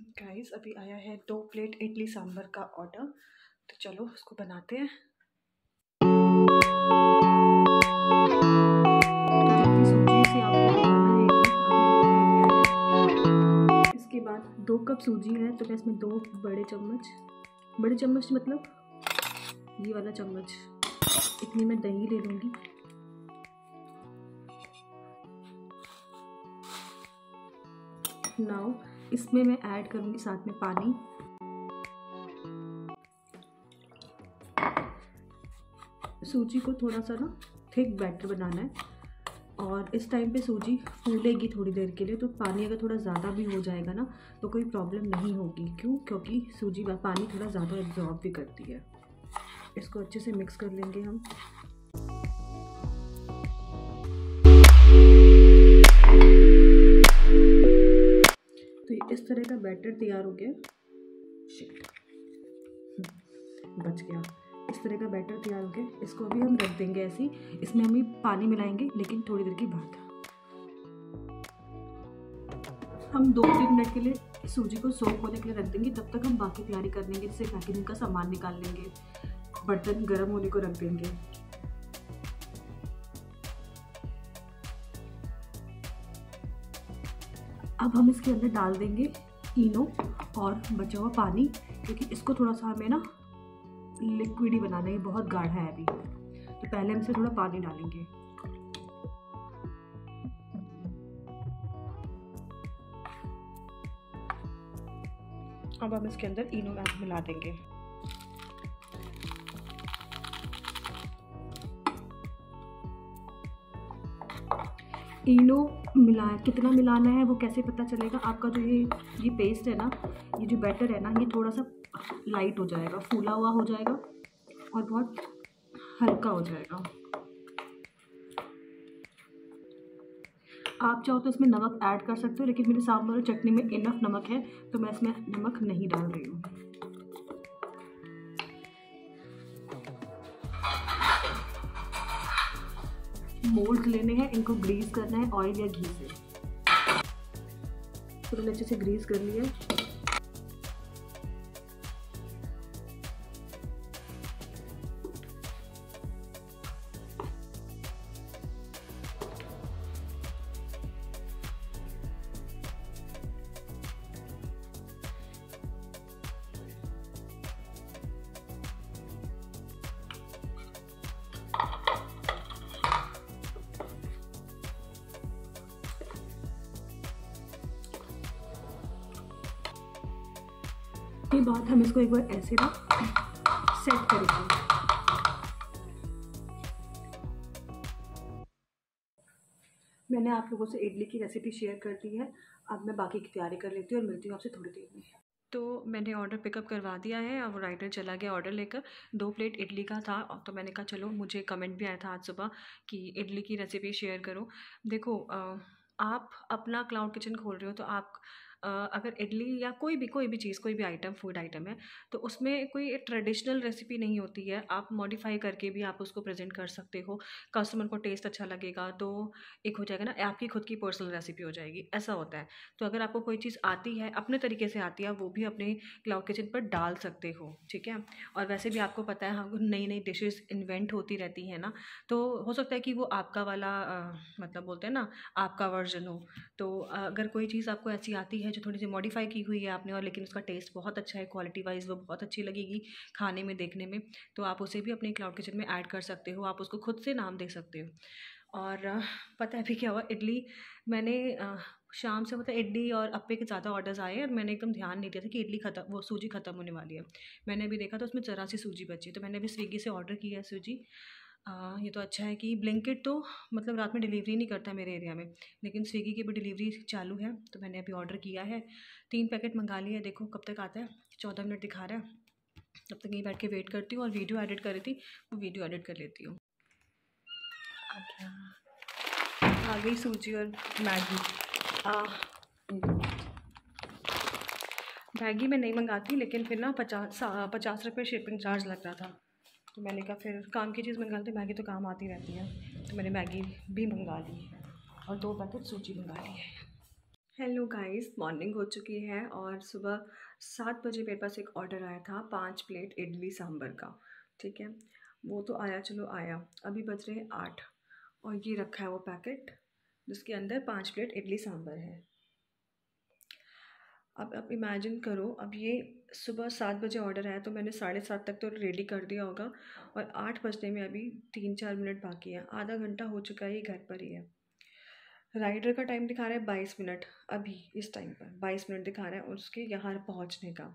Guys अभी आया है दो प्लेट इडली सांभर का ऑर्डर तो चलो उसको बनाते हैं इसके बाद दो कप सूजी है तो मैं इसमें दो बड़े चम्मच बड़े चम्मच मतलब ये वाला चम्मच इतनी मैं दही ले लूँगी नाउ इसमें मैं ऐड करूँगी साथ में पानी सूजी को थोड़ा सा ना थिक बैटर बनाना है और इस टाइम पे सूजी फूलेगी थोड़ी देर के लिए तो पानी अगर थोड़ा ज़्यादा भी हो जाएगा ना तो कोई प्रॉब्लम नहीं होगी क्यों क्योंकि सूजी पानी थोड़ा ज़्यादा एब्जॉर्ब भी करती है इसको अच्छे से मिक्स कर लेंगे हम बैटर तैयार हो गया बच गया इस तरह का बैटर तैयार हो गया इसको भी हम रख देंगे ऐसे ही इसमें हम पानी मिलाएंगे लेकिन थोड़ी देर के बाद हम दो तीन मिनट के लिए सूजी को सोख होने के लिए रख देंगे तब तक हम बाकी तैयारी कर लेंगे जिससे पैकेजिंग का सामान निकाल लेंगे बर्तन गर्म होने को रख देंगे अब हम इसके अंदर डाल देंगे इनो और बचा हुआ पानी क्योंकि इसको थोड़ा सा हमें ना लिक्विड ही बनाना है बहुत गाढ़ा है अभी तो पहले हम इसे थोड़ा पानी डालेंगे अब हम इसके अंदर इनो ऐप मिला देंगे तीनों मिला कितना मिलाना है वो कैसे पता चलेगा आपका जो ये ये पेस्ट है ना ये जो बैटर है ना ये थोड़ा सा लाइट हो जाएगा फूला हुआ हो जाएगा और बहुत हल्का हो जाएगा आप चाहो तो इसमें नमक ऐड कर सकते हो लेकिन मेरे सांभर और चटनी में इनफ नमक है तो मैं इसमें नमक नहीं डाल रही हूँ मोल्ड लेने हैं इनको ग्रीस करना है ऑयल या घी से पूरे तो अच्छे से ग्रीस कर लिया इसको एक बार ऐसे ना सेट करेंगे मैंने आप लोगों से इडली की रेसिपी शेयर कर दी है अब मैं बाकी की तैयारी कर लेती हूँ और मिलती हूँ आपसे थोड़ी देर में तो मैंने ऑर्डर पिकअप करवा दिया है और राइडर चला गया ऑर्डर लेकर दो प्लेट इडली का था तो मैंने कहा चलो मुझे कमेंट भी आया था आज सुबह कि इडली की रेसिपी शेयर करो देखो आ, आप अपना क्लाउड किचन खोल रहे हो तो आप अगर इडली या कोई भी कोई भी चीज़ कोई भी आइटम फूड आइटम है तो उसमें कोई ट्रेडिशनल रेसिपी नहीं होती है आप मॉडिफाई करके भी आप उसको प्रेजेंट कर सकते हो कस्टमर को टेस्ट अच्छा लगेगा तो एक हो जाएगा ना आपकी खुद की पर्सनल रेसिपी हो जाएगी ऐसा होता है तो अगर आपको कोई चीज़ आती है अपने तरीके से आती है वो भी अपने क्लाउड किचन पर डाल सकते हो ठीक है और वैसे भी आपको पता है हाँ नई नई डिशेस इन्वेंट होती रहती है ना तो हो सकता है कि वो आपका वाला आ, मतलब बोलते हैं ना आपका वर्जन हो तो अगर कोई चीज़ आपको ऐसी आती है जो थोड़ी सी मॉडिफाई की हुई है आपने और लेकिन उसका टेस्ट बहुत अच्छा है क्वालिटी वाइज वो बहुत अच्छी लगेगी खाने में देखने में तो आप उसे भी अपने क्लाउड किचन में ऐड कर सकते हो आप उसको खुद से नाम दे सकते हो और पता है अभी क्या हुआ इडली मैंने शाम से मतलब इडली और अप्पे के ज़्यादा ऑर्डर्स आए और मैंने एकदम ध्यान नहीं दिया था कि इडली खत्म वो सूजी ख़त्म होने वाली है मैंने अभी देखा तो उसमें जरा सी सूजी बची तो मैंने अभी स्विगी से ऑर्डर किया है सूजी आ, हाँ, ये तो अच्छा है कि ब्लिंकिट तो मतलब रात में डिलीवरी नहीं करता मेरे एरिया में लेकिन स्विगी की भी डिलीवरी चालू है तो मैंने अभी ऑर्डर किया है तीन पैकेट मंगा लिए देखो कब तक आता है चौदह मिनट दिखा रहा है तब तक यहीं बैठ के वेट करती हूँ और वीडियो एडिट कर रही थी वो वीडियो एडिट कर लेती हूँ अच्छा। आ गई सूजी और मैगी मैगी मैं नहीं मंगाती लेकिन फिर ना पचास पचास रुपये शिपिंग चार्ज लग रहा था तो मैंने कहा फिर काम की चीज़ मंगाते मैगी तो काम आती रहती है तो मैंने मैगी भी मंगा ली है और दो पैकेट सूजी मंगा ली है हेलो गाइस मॉर्निंग हो चुकी है और सुबह सात बजे मेरे पास एक ऑर्डर आया था पाँच प्लेट इडली सांभर का ठीक है वो तो आया चलो आया अभी बज रहे हैं आठ और ये रखा है वो पैकेट जिसके अंदर पाँच प्लेट इडली सांभर है अब अब इमेजिन करो अब ये सुबह सात बजे ऑर्डर आया तो मैंने साढ़े सात तक तो रेडी कर दिया होगा और आठ बजने में अभी तीन चार मिनट बाकी है आधा घंटा हो चुका है ये घर पर ही है राइडर का टाइम दिखा रहा है बाईस मिनट अभी इस टाइम पर बाईस मिनट दिखा रहा है उसके यहाँ पहुँचने का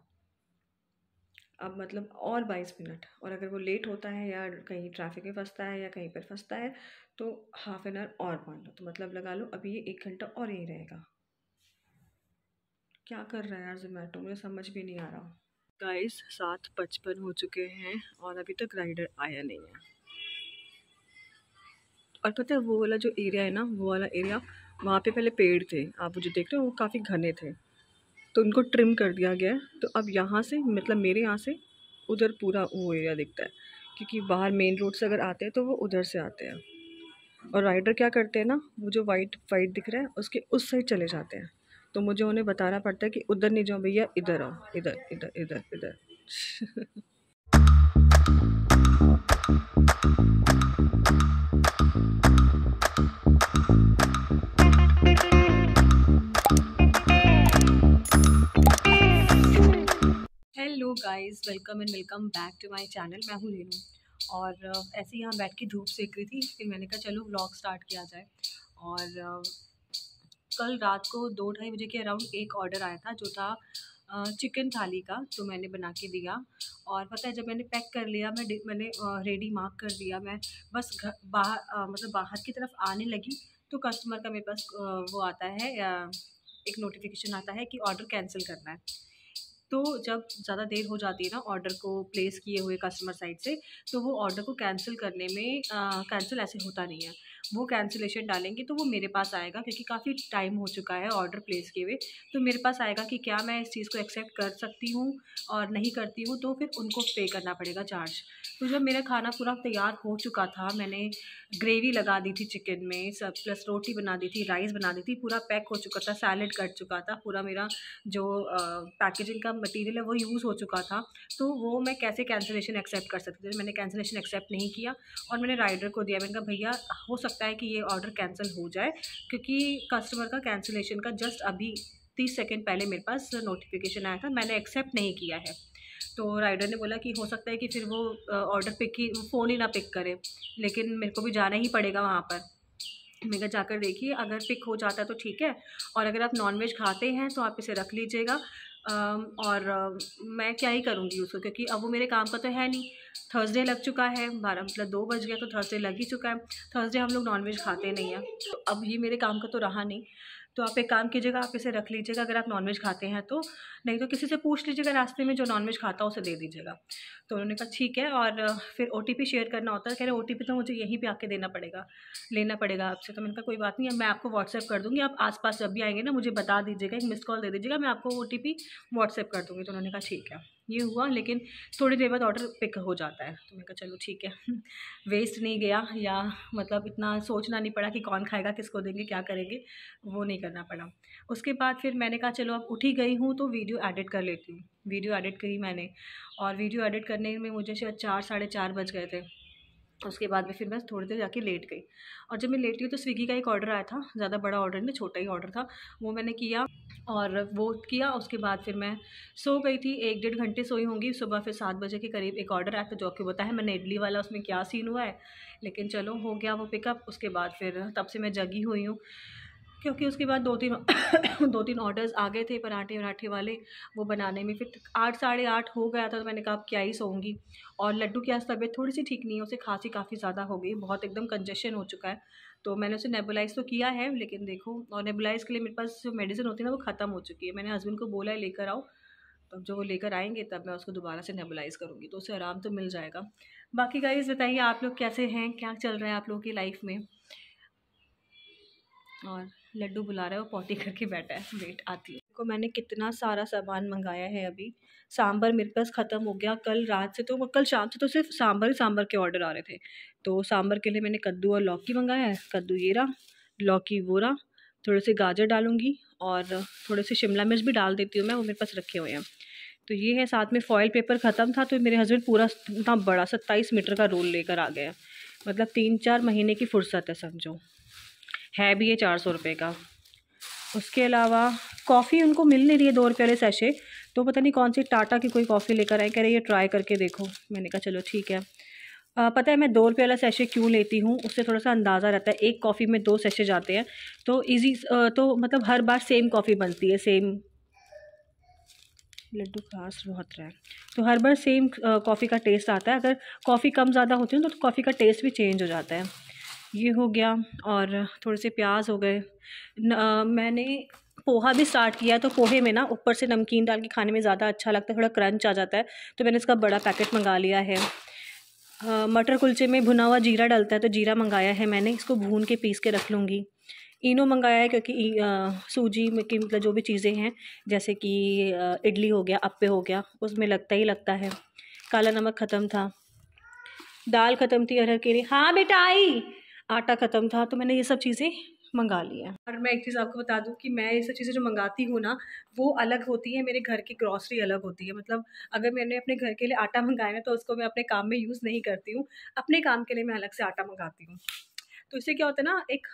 अब मतलब और बाईस मिनट और अगर वो लेट होता है या कहीं ट्रैफिक में फंसता है या कहीं पर फंसता है तो हाफ एन आवर और मान लो तो मतलब लगा लो अभी ये एक घंटा और यहीं रहेगा क्या कर रहा है यार जोमेटो मुझे समझ भी नहीं आ रहा गाइस सात पचपन हो चुके हैं और अभी तक राइडर आया नहीं है और पता है वो वाला जो एरिया है ना वो वाला एरिया वहाँ पे पहले पेड़ थे आप जो देख रहे हो वो काफ़ी घने थे तो उनको ट्रिम कर दिया गया है तो अब यहाँ से मतलब मेरे यहाँ से उधर पूरा वो एरिया दिखता है क्योंकि बाहर मेन रोड से अगर आते हैं तो वो उधर से आते हैं और राइडर क्या करते हैं ना वो जो वाइट वाइट दिख रहा है उसके उस साइड चले जाते हैं तो मुझे उन्हें बताना पड़ता है कि उधर नहीं जाओ भैया इधर आओ इधर इधर इधर इधर hello guys welcome and welcome back to my channel मैं हूँ रेनू और ऐसे ही यहाँ बैठ के धूप सेक रही थी फिर मैंने कहा चलो व्लॉग स्टार्ट किया जाए और कल रात को दो ढाई बजे के अराउंड एक ऑर्डर आया था जो था चिकन थाली का तो मैंने बना के दिया और पता है जब मैंने पैक कर लिया मैं मैंने रेडी मार्क कर दिया मैं बस घर बाहर मतलब बाहर की तरफ आने लगी तो कस्टमर का मेरे पास वो आता है एक नोटिफिकेशन आता है कि ऑर्डर कैंसिल करना है तो जब ज़्यादा देर हो जाती है ना ऑर्डर को प्लेस किए हुए कस्टमर साइड से तो वो ऑर्डर को कैंसिल करने में कैंसिल ऐसे होता नहीं है वो कैंसिलेशन डालेंगे तो वो मेरे पास आएगा क्योंकि काफ़ी टाइम हो चुका है ऑर्डर प्लेस किए हुए तो मेरे पास आएगा कि क्या मैं इस चीज़ को एक्सेप्ट कर सकती हूँ और नहीं करती हूँ तो फिर उनको पे करना पड़ेगा चार्ज तो जब मेरा खाना पूरा तैयार हो चुका था मैंने ग्रेवी लगा दी थी चिकन में सब प्लस रोटी बना दी थी राइस बना दी थी पूरा पैक हो चुका था सैलड कट चुका था पूरा मेरा जो पैकेजिंग का मटीरियल है वो यूज़ हो चुका था तो वो मैं कैसे कैंसिलेशन एक्सेप्ट कर सकती थी मैंने कैंसिलेशन एक्सेप्ट नहीं किया और मैंने राइडर को दिया मैंने कहा भैया हो सकता सकता है कि ये ऑर्डर कैंसिल हो जाए क्योंकि कस्टमर का कैंसिलेशन का जस्ट अभी तीस सेकेंड पहले मेरे पास नोटिफिकेशन आया था मैंने एक्सेप्ट नहीं किया है तो राइडर ने बोला कि हो सकता है कि फिर वो ऑर्डर पिक ही फ़ोन ही ना पिक करे लेकिन मेरे को भी जाना ही पड़ेगा वहाँ पर मैं जाकर देखिए अगर पिक हो जाता है तो ठीक है और अगर आप नॉनवेज खाते हैं तो आप इसे रख लीजिएगा और मैं क्या ही करूँगी उसको क्योंकि अब वो मेरे काम का तो है नहीं थर्सडे लग चुका है बारह मतलब दो बज गया तो थर्सडे लग ही चुका है थर्सडे हम लोग नॉनवेज खाते नहीं हैं तो अब ये मेरे काम का तो रहा नहीं तो आप एक काम कीजिएगा आप इसे रख लीजिएगा अगर आप नॉनवेज खाते हैं तो नहीं तो किसी से पूछ लीजिएगा रास्ते में जो नॉनवेज खाता है उसे दे दीजिएगा तो उन्होंने कहा ठीक है और फिर ओ शेयर करना होता है कह रहे ओ तो मुझे यहीं पर आके देना पड़ेगा लेना पड़ेगा आपसे तो मैंने कहा कोई बात नहीं मैं आपको व्हाट्सएप कर दूँगी आप पास जब भी आएंगे ना मुझे बता दीजिएगा एक मिस कॉल दे दीजिएगा मैं आपको ओ टी कर दूँगी तो उन्होंने कहा ठीक है ये हुआ लेकिन थोड़ी देर बाद ऑर्डर पिक हो जाता है तो मैंने कहा चलो ठीक है वेस्ट नहीं गया या मतलब इतना सोचना नहीं पड़ा कि कौन खाएगा किसको देंगे क्या करेंगे वो नहीं करना पड़ा उसके बाद फिर मैंने कहा चलो अब उठी गई हूँ तो वीडियो एडिट कर लेती हूँ वीडियो एडिट करी मैंने और वीडियो एडिट करने में मुझे शायद चार साढ़े चार बज गए थे उसके बाद में फिर मैं थोड़ी देर जाके लेट गई और जब मैं लेट गई तो स्विगी का एक ऑर्डर आया था ज़्यादा बड़ा ऑर्डर नहीं छोटा ही ऑर्डर था वो मैंने किया और वो किया उसके बाद फिर मैं सो गई थी एक डेढ़ घंटे सोई होंगी सुबह फिर सात बजे के करीब एक ऑर्डर आया था जो आपको बताया मैंने इडली वाला उसमें क्या सीन हुआ है लेकिन चलो हो गया वो पिकअप उसके बाद फिर तब से मैं जगी हुई हूँ क्योंकि उसके बाद दो तीन दो तीन ऑर्डर्स आ गए थे पराठे वराठे वाले वो बनाने में फिर आठ साढ़े आठ हो गया था तो मैंने कहा अब क्या ही सोऊंगी और लड्डू की आज तबीयत थोड़ी सी ठीक नहीं है उसे खांसी काफ़ी ज़्यादा हो गई बहुत एकदम कंजेशन हो चुका है तो मैंने उसे नेबुलाइज़ तो किया है लेकिन देखो और नेबुलाइज़ के लिए मेरे पास जो मेडिसिन होती है ना वो ख़त्म हो चुकी है मैंने हस्बैंड को बोला है लेकर आओ तब तो जो वो लेकर आएंगे तब मैं उसको दोबारा से नेबुलाइज़ करूँगी तो उसे आराम तो मिल जाएगा बाकी गाइज बताइए आप लोग कैसे हैं क्या चल रहा है आप लोगों की लाइफ में और लड्डू बुला रहा है वो पौटी करके बैठा है वेट आती है को मैंने कितना सारा सामान मंगाया है अभी सांभर मेरे पास ख़त्म हो गया कल रात से तो कल शाम से तो सिर्फ सांभर ही सांभर के ऑर्डर आ रहे थे तो सांभर के लिए मैंने कद्दू और लौकी मंगाया है कद्दू येरा लौकी वोरा थोड़े से गाजर डालूंगी और थोड़े से शिमला मिर्च भी डाल देती हूँ मैं वो मेरे पास रखे हुए हैं तो ये है साथ में फॉयल पेपर ख़त्म था तो मेरे हस्बैंड पूरा इतना बड़ा सत्ताईस मीटर का रोल लेकर आ गया मतलब तीन चार महीने की फुर्सत है समझो है भी ये चार सौ रुपये का उसके अलावा कॉफ़ी उनको मिल नहीं रही है दो रुपये वाले सैशे तो पता नहीं कौन सी टाटा की कोई कॉफ़ी लेकर आए कह रहे ये ट्राई करके देखो मैंने कहा चलो ठीक है आ, पता है मैं दो रुपये वाला सैशे क्यों लेती हूँ उससे थोड़ा सा अंदाज़ा रहता है एक कॉफ़ी में दो सैशे जाते हैं तो ईजी तो मतलब हर बार सेम कॉफ़ी बनती है सेम लड्डू खास बहुत रहा है तो हर बार सेम कॉफ़ी का टेस्ट आता है अगर कॉफ़ी कम ज़्यादा होती है तो, तो कॉफ़ी का टेस्ट भी चेंज हो जाता है ये हो गया और थोड़े से प्याज हो गए न, मैंने पोहा भी स्टार्ट किया तो पोहे में ना ऊपर से नमकीन डाल के खाने में ज़्यादा अच्छा लगता है थोड़ा क्रंच आ जाता है तो मैंने इसका बड़ा पैकेट मंगा लिया है मटर कुलचे में भुना हुआ जीरा डालता है तो जीरा मंगाया है मैंने इसको भून के पीस के रख लूँगी इनो मंगाया है क्योंकि आ, सूजी में की मतलब जो भी चीज़ें हैं जैसे कि इडली हो गया अप्पे हो गया उसमें लगता ही लगता है काला नमक ख़त्म था दाल ख़त्म थी अरहर के लिए हाँ बेटा आई आटा ख़त्म था तो मैंने ये सब चीज़ें मंगा ली हैं और मैं एक चीज़ आपको बता दूँ कि मैं ये सब चीज़ें जो मंगाती हूँ ना वो अलग होती है मेरे घर की ग्रॉसरी अलग होती है मतलब अगर मैंने अपने घर के लिए आटा मंगाया ना तो उसको मैं अपने काम में यूज़ नहीं करती हूँ अपने काम के लिए मैं अलग से आटा मंगाती हूँ तो इससे क्या होता है ना एक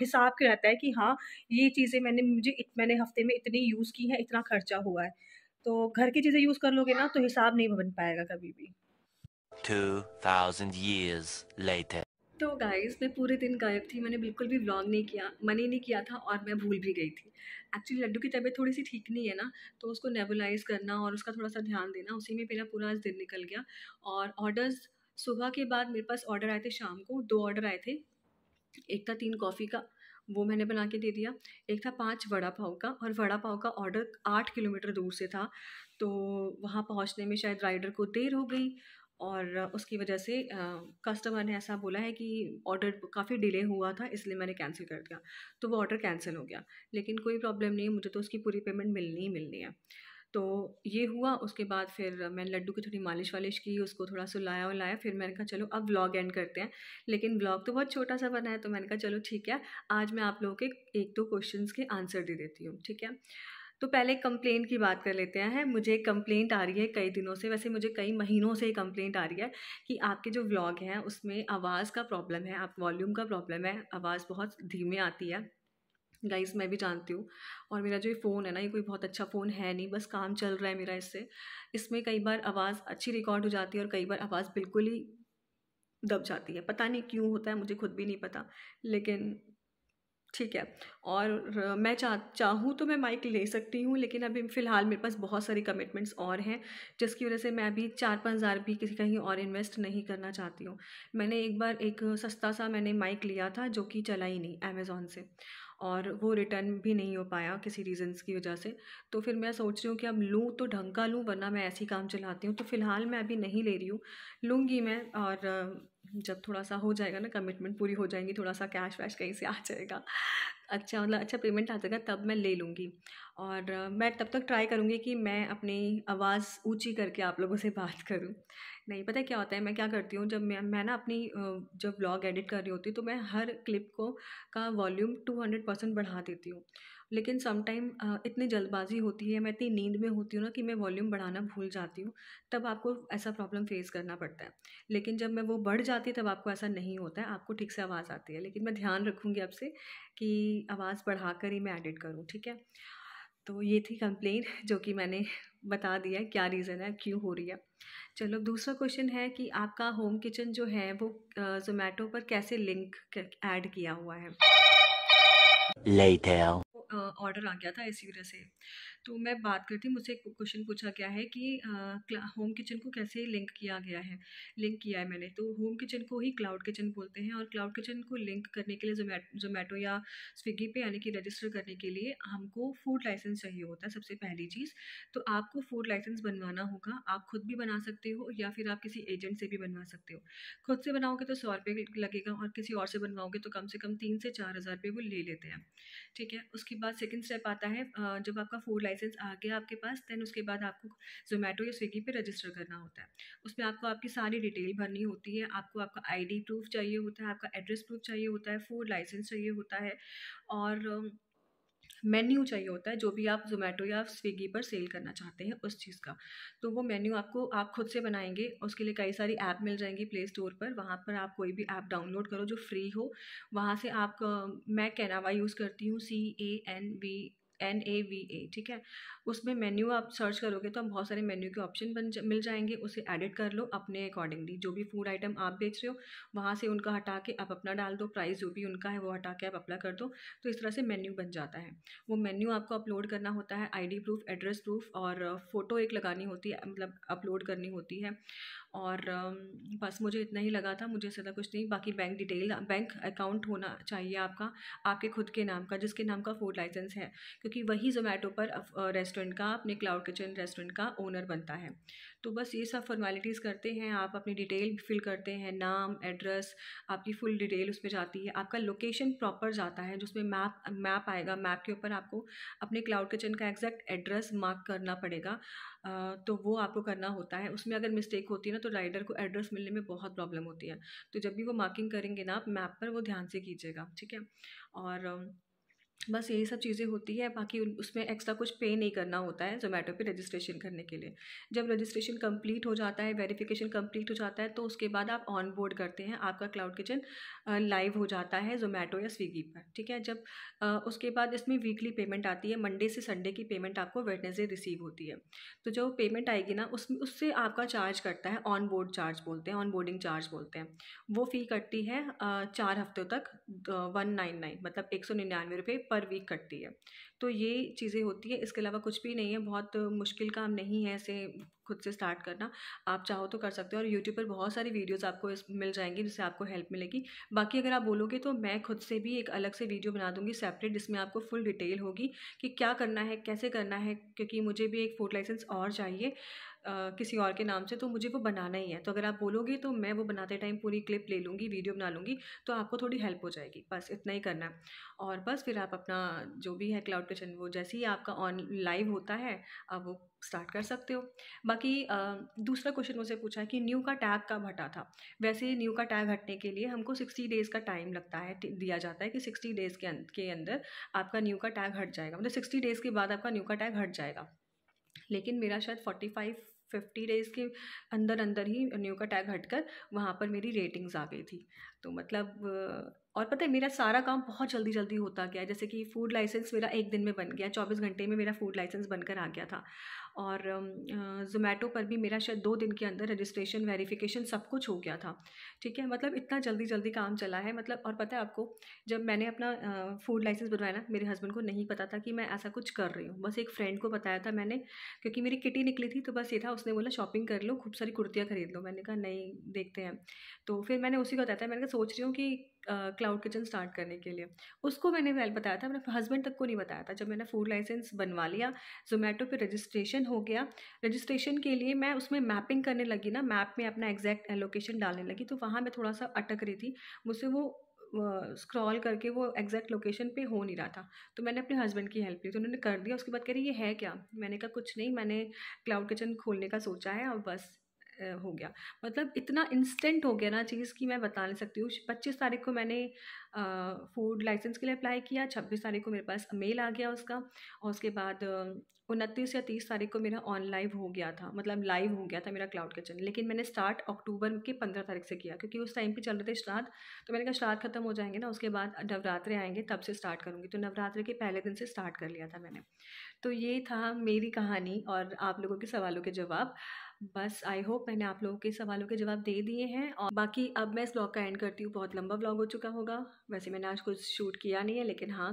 हिसाब के रहता है कि हाँ ये चीज़ें मैंने मुझे मैंने हफ्ते में इतनी यूज़ की हैं इतना खर्चा हुआ है तो घर की चीज़ें यूज़ कर लोगे ना तो हिसाब नहीं बन पाएगा कभी भी years later तो गाइस मैं पूरे दिन गायब थी मैंने बिल्कुल भी व्लॉग नहीं किया मन ही नहीं किया था और मैं भूल भी गई थी एक्चुअली लड्डू की तबीयत थोड़ी सी ठीक नहीं है ना तो उसको नेबुलाइज करना और उसका थोड़ा सा ध्यान देना उसी में मेरा पूरा आज दिन निकल गया और ऑर्डर्स सुबह के बाद मेरे पास ऑर्डर आए थे शाम को दो ऑर्डर आए थे एक था तीन कॉफ़ी का वो मैंने बना के दे दिया एक था पाँच वड़ा पाव का और वड़ा पाव का ऑर्डर आठ किलोमीटर दूर से था तो वहाँ पहुँचने में शायद राइडर को देर हो गई और उसकी वजह से कस्टमर ने ऐसा बोला है कि ऑर्डर काफ़ी डिले हुआ था इसलिए मैंने कैंसिल कर दिया तो वो ऑर्डर कैंसिल हो गया लेकिन कोई प्रॉब्लम नहीं मुझे तो उसकी पूरी पेमेंट मिलनी ही मिलनी है तो ये हुआ उसके बाद फिर मैंने लड्डू की थोड़ी मालिश वालिश की उसको थोड़ा सुलाया उलाया फिर मैंने कहा चलो अब व्लॉग एंड करते हैं लेकिन व्लॉग तो बहुत छोटा सा बना है तो मैंने कहा चलो ठीक है आज मैं आप लोगों के एक दो क्वेश्चंस के आंसर दे देती हूँ ठीक है तो पहले कंप्लेंट की बात कर लेते हैं मुझे कंप्लेंट आ रही है कई दिनों से वैसे मुझे कई महीनों से कंप्लेंट आ रही है कि आपके जो व्लॉग हैं उसमें आवाज़ का प्रॉब्लम है आप वॉल्यूम का प्रॉब्लम है आवाज़ बहुत धीमे आती है गाइस मैं भी जानती हूँ और मेरा जो ये फ़ोन है ना ये कोई बहुत अच्छा फ़ोन है नहीं बस काम चल रहा है मेरा इससे इसमें कई बार आवाज़ अच्छी रिकॉर्ड हो जाती है और कई बार आवाज़ बिल्कुल ही दब जाती है पता नहीं क्यों होता है मुझे खुद भी नहीं पता लेकिन ठीक है और मैं चाह चाहूँ तो मैं माइक ले सकती हूँ लेकिन अभी फ़िलहाल मेरे पास बहुत सारी कमिटमेंट्स और हैं जिसकी वजह से मैं अभी चार पाँच हज़ार भी किसी कहीं और इन्वेस्ट नहीं करना चाहती हूँ मैंने एक बार एक सस्ता सा मैंने माइक लिया था जो कि चला ही नहीं अमेज़ोन से और वो रिटर्न भी नहीं हो पाया किसी रीज़न्स की वजह से तो फिर मैं सोच रही हूँ कि अब लूँ तो ढंग का लूँ वरना मैं ऐसे ही काम चलाती हूँ तो फ़िलहाल मैं अभी नहीं ले रही हूँ लूँगी मैं और जब थोड़ा सा हो जाएगा ना कमिटमेंट पूरी हो जाएंगी थोड़ा सा कैश वैश कहीं से आ जाएगा अच्छा मतलब अच्छा पेमेंट आ जाएगा तब मैं ले लूँगी और मैं तब तक ट्राई करूँगी कि मैं अपनी आवाज़ ऊँची करके आप लोगों से बात करूँ नहीं पता क्या होता है मैं क्या करती हूँ जब मैं मैं ना अपनी जब व्लॉग एडिट कर रही होती हूँ तो मैं हर क्लिप को का वॉल्यूम टू हंड्रेड परसेंट बढ़ा देती हूँ लेकिन समटाइम इतनी जल्दबाजी होती है मैं इतनी नींद में होती हूँ ना कि मैं वॉल्यूम बढ़ाना भूल जाती हूँ तब आपको ऐसा प्रॉब्लम फेस करना पड़ता है लेकिन जब मैं वो बढ़ जाती है तब आपको ऐसा नहीं होता है आपको ठीक से आवाज़ आती है लेकिन मैं ध्यान रखूँगी आपसे कि आवाज़ बढ़ा कर ही मैं एडिट करूँ ठीक है तो ये थी कंप्लेन जो कि मैंने बता दिया क्या रीज़न है क्यों हो रही है चलो दूसरा क्वेश्चन है कि आपका होम किचन जो है वो जोमेटो पर कैसे लिंक ऐड किया हुआ है Later. ऑर्डर आ गया था इसी वजह से तो मैं बात करती हूँ मुझसे एक क्वेश्चन पूछा गया है कि होम किचन को कैसे लिंक किया गया है लिंक किया है मैंने तो होम किचन को ही क्लाउड किचन बोलते हैं और क्लाउड किचन को लिंक करने के लिए जोमेटो जोमेटो या स्विगी पे यानी कि रजिस्टर करने के लिए हमको फूड लाइसेंस चाहिए होता है सबसे पहली चीज़ तो आपको फूड लाइसेंस बनवाना होगा आप खुद भी बना सकते हो या फिर आप किसी एजेंट से भी बनवा सकते हो खुद से बनाओगे तो सौ रुपये लगेगा और किसी और से बनवाओगे तो कम से कम तीन से चार हज़ार रुपये वो ले लेते हैं ठीक है उसके बाद सेकंड स्टेप आता है जब आपका फूड लाइसेंस आ गया आपके पास देन उसके बाद आपको जोमेटो या स्विगी पे रजिस्टर करना होता है उसमें आपको आपकी सारी डिटेल भरनी होती है आपको आपका आईडी प्रूफ चाहिए होता है आपका एड्रेस प्रूफ चाहिए होता है फूड लाइसेंस चाहिए होता है और मेन्यू चाहिए होता है जो भी आप जोमेटो या स्विगी पर सेल करना चाहते हैं उस चीज़ का तो वो मेन्यू आपको आप खुद से बनाएंगे उसके लिए कई सारी ऐप मिल जाएंगी प्ले स्टोर पर वहाँ पर आप कोई भी ऐप डाउनलोड करो जो फ्री हो वहाँ से आप मैं कैनावा यूज़ करती हूँ C A N V N A V A ठीक है उसमें मेन्यू आप सर्च करोगे तो आप बहुत सारे मेन्यू के ऑप्शन बन मिल जाएंगे उसे एडिट कर लो अपने अकॉर्डिंगली जो भी फूड आइटम आप बेच रहे हो वहाँ से उनका हटा के आप अपना डाल दो प्राइस जो भी उनका है वो हटा के आप अप्लाई कर दो तो इस तरह से मेन्यू बन जाता है वो मेन्यू आपको अपलोड करना होता है आई प्रूफ एड्रेस प्रूफ और फ़ोटो एक लगानी होती है मतलब अपलोड करनी होती है और बस मुझे इतना ही लगा था मुझे ज़्यादा कुछ नहीं बाकी बैंक डिटेल बैंक अकाउंट होना चाहिए आपका आपके खुद के नाम का जिसके नाम का फूड लाइसेंस है क्योंकि वही जोमेटो पर रेस्ट रेस्टोरेंट का अपने क्लाउड किचन रेस्टोरेंट का ओनर बनता है तो बस ये सब फॉर्मेलिटीज़ करते हैं आप अपनी डिटेल फिल करते हैं नाम एड्रेस आपकी फुल डिटेल उसमें जाती है आपका लोकेशन प्रॉपर जाता है जिसमें मैप मैप आएगा मैप के ऊपर आपको अपने क्लाउड किचन का एग्जैक्ट एड्रेस मार्क करना पड़ेगा तो वो आपको करना होता है उसमें अगर मिस्टेक होती है ना तो राइडर को एड्रेस मिलने में बहुत प्रॉब्लम होती है तो जब भी वो मार्किंग करेंगे ना आप मैप पर वो ध्यान से कीजिएगा ठीक है और बस यही सब चीज़ें होती है बाकी उसमें एक्स्ट्रा कुछ पे नहीं करना होता है जोमेटो पे रजिस्ट्रेशन करने के लिए जब रजिस्ट्रेशन कंप्लीट हो जाता है वेरिफिकेशन कंप्लीट हो जाता है तो उसके बाद आप ऑन बोर्ड करते हैं आपका क्लाउड किचन लाइव हो जाता है जोमेटो या स्विगी पर ठीक है जब आ, उसके बाद इसमें वीकली पेमेंट आती है मंडे से संडे की पेमेंट आपको वेटनेसडे रिसीव होती है तो जो पेमेंट आएगी ना उस उससे आपका चार्ज कटता है ऑन बोर्ड चार्ज बोलते हैं ऑन बोर्डिंग चार्ज बोलते हैं वो फ़ी कटती है चार हफ्तों तक वन नाइन नाइन मतलब एक सौ निन्यानवे रुपये पर वीक कटती है तो ये चीज़ें होती है इसके अलावा कुछ भी नहीं है बहुत मुश्किल काम नहीं है ऐसे खुद से स्टार्ट करना आप चाहो तो कर सकते हो और यूट्यूब पर बहुत सारी वीडियोज़ आपको इस मिल जाएंगी जिससे आपको हेल्प मिलेगी बाकी अगर आप बोलोगे तो मैं खुद से भी एक अलग से वीडियो बना दूंगी सेपरेट जिसमें आपको फुल डिटेल होगी कि क्या करना है कैसे करना है क्योंकि मुझे भी एक फूड लाइसेंस और चाहिए किसी और के नाम से तो मुझे वो बनाना ही है तो अगर आप बोलोगे तो मैं वो बनाते टाइम पूरी क्लिप ले लूँगी वीडियो बना लूँगी तो आपको थोड़ी हेल्प हो जाएगी बस इतना ही करना है और बस फिर आप अपना जो भी है क्लाउड किचन वो जैसे ही आपका ऑन लाइव होता है आप वो स्टार्ट कर सकते हो बाकी आ, दूसरा क्वेश्चन मुझसे पूछा है कि न्यू का टैग कब हटा था वैसे न्यू का टैग हटने के लिए हमको सिक्सटी डेज़ का टाइम लगता है दिया जाता है कि सिक्सटी डेज़ के अंदर के अंदर आपका न्यू का टैग हट जाएगा मतलब सिक्सटी डेज़ के बाद आपका न्यू का टैग हट जाएगा लेकिन मेरा शायद फोर्टी फाइव फिफ्टी डेज़ के अंदर अंदर ही न्यू का टैग हटकर वहाँ पर मेरी रेटिंग्स आ गई थी तो मतलब और पता है मेरा सारा काम बहुत जल्दी जल्दी होता गया जैसे कि फूड लाइसेंस मेरा एक दिन में बन गया चौबीस घंटे में मेरा फूड लाइसेंस बनकर आ गया था और जोमेटो पर भी मेरा शायद दो दिन के अंदर रजिस्ट्रेशन वेरिफिकेशन सब कुछ हो गया था ठीक है मतलब इतना जल्दी जल्दी काम चला है मतलब और पता है आपको जब मैंने अपना फूड लाइसेंस बनवाया ना मेरे हस्बैंड को नहीं पता था कि मैं ऐसा कुछ कर रही हूँ बस एक फ्रेंड को बताया था मैंने क्योंकि मेरी किटी निकली थी तो बस ये था उसने बोला शॉपिंग कर लो खूब सारी कुर्तियाँ खरीद लो मैंने कहा नहीं देखते हैं तो फिर मैंने उसी को बताया था मैंने कहा सोच रही हूँ कि क्लाउड uh, किचन स्टार्ट करने के लिए उसको मैंने वेल बताया था मैंने हस्बैंड तक को नहीं बताया था जब मैंने फूड लाइसेंस बनवा लिया जोमेटो पे रजिस्ट्रेशन हो गया रजिस्ट्रेशन के लिए मैं उसमें मैपिंग करने लगी ना मैप में अपना एग्जैक्ट लोकेशन डालने लगी तो वहाँ मैं थोड़ा सा अटक रही थी मुझसे वो स्क्रॉल करके वो एग्जैक्ट लोकेशन पे हो नहीं रहा था तो मैंने अपने हस्बैंड की हेल्प ली तो उन्होंने कर दिया उसके बाद कह रही ये है क्या मैंने कहा कुछ नहीं मैंने क्लाउड किचन खोलने का सोचा है और बस हो गया मतलब इतना इंस्टेंट हो गया ना चीज़ कि मैं बता नहीं सकती हूँ पच्चीस तारीख को मैंने फूड लाइसेंस के लिए अप्लाई किया छब्बीस तारीख को मेरे पास मेल आ गया उसका और उसके बाद उनतीस या तीस तारीख को मेरा ऑन लाइव हो गया था मतलब लाइव हो गया था मेरा क्लाउड किचन लेकिन मैंने स्टार्ट अक्टूबर के पंद्रह तारीख से किया क्योंकि उस टाइम पे चल रहे थे श्राद्ध तो मैंने कहा श्राद्ध खत्म हो जाएंगे ना उसके बाद नवरात्रे आएंगे तब से स्टार्ट करूँगी तो नवरात्रे के पहले दिन से स्टार्ट कर लिया था मैंने तो ये था मेरी कहानी और आप लोगों के सवालों के जवाब बस आई होप मैंने आप लोगों के सवालों के जवाब दे दिए हैं और बाकी अब मैं इस ब्लॉग का एंड करती हूँ बहुत लंबा ब्लॉग हो चुका होगा वैसे मैंने आज कुछ शूट किया नहीं है लेकिन हाँ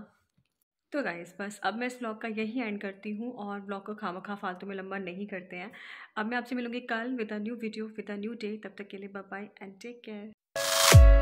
तो गाइस बस अब मैं इस ब्लॉग का यही एंड करती हूँ और ब्लॉग को खामा खा फालतू में लंबा नहीं करते हैं अब मैं आपसे मिलूंगी कल with a new video with a new day तब तक के लिए बाय एंड टेक केयर